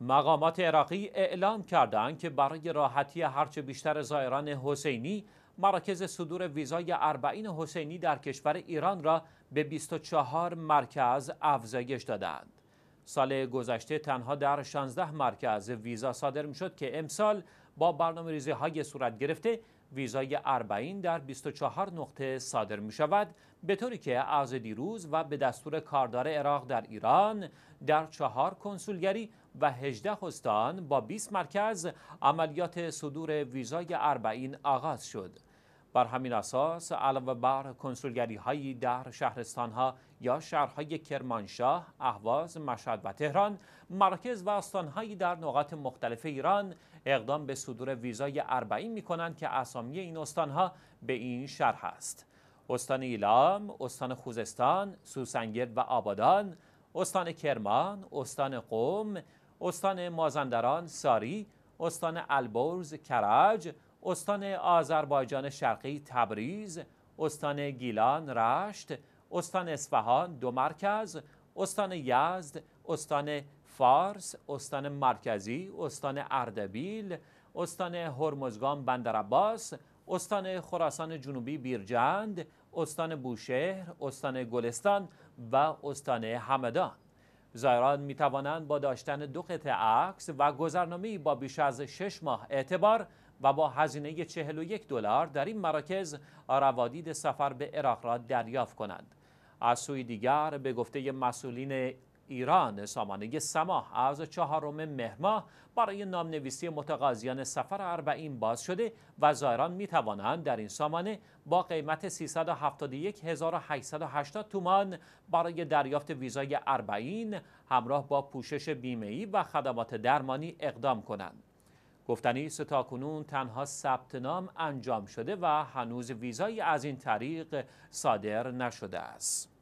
مقامات عراقی اعلام کردند که برای راحتی هرچه بیشتر زائران حسینی مراکز صدور ویزای اربعین حسینی در کشور ایران را به 24 مرکز افزایش دادند. سال گذشته تنها در 16 مرکز ویزا صادر می شد که امسال با برنامه ریزی های صورت گرفته ویزای اربعین در 24 نقطه صادر می شود به طوری که از دیروز و به دستور کاردار عراق در ایران در چهار کنسولگری و 18 استان با 20 مرکز عملیات صدور ویزای اربعین آغاز شد بر همین اساس علاوه بر کنسولگری هایی در شهرستان ها یا شهرهای کرمانشاه، اهواز، مشهد و تهران، مراکز و استان هایی در نقاط مختلف ایران اقدام به صدور ویزای اربعین می کنند که اسامی این استان ها به این شرح است. استان ایلام، استان خوزستان، سوسنگرد و آبادان، استان کرمان، استان قوم، استان مازندران، ساری، استان البرز، کرج، استان آذربایجان شرقی تبریز، استان گیلان رشت، استان اصفهان دو مرکز، استان یزد، استان فارس، استان مرکزی، استان اردبیل، استان هرمزگان بندرعباس، استان خراسان جنوبی بیرجند، استان بوشهر، استان گلستان و استان همدان. زایران می توانند با داشتن دو قطعه عکس و گذرنامه با بیش از شش ماه اعتبار و با هزینه 41 دلار در این مراکز روادید سفر به عراق را دریافت کنند از سوی دیگر به گفته مسئولین ایران سامانه سماح از چهارم مهر برای نامنویسی متقاضیان سفر اربعین باز شده و زائران می توانند در این سامانه با قیمت 371880 تومان برای دریافت ویزای اربعین همراه با پوشش بیمه‌ای و خدمات درمانی اقدام کنند. گفتنی است تاکنون تنها ثبت نام انجام شده و هنوز ویزایی از این طریق صادر نشده است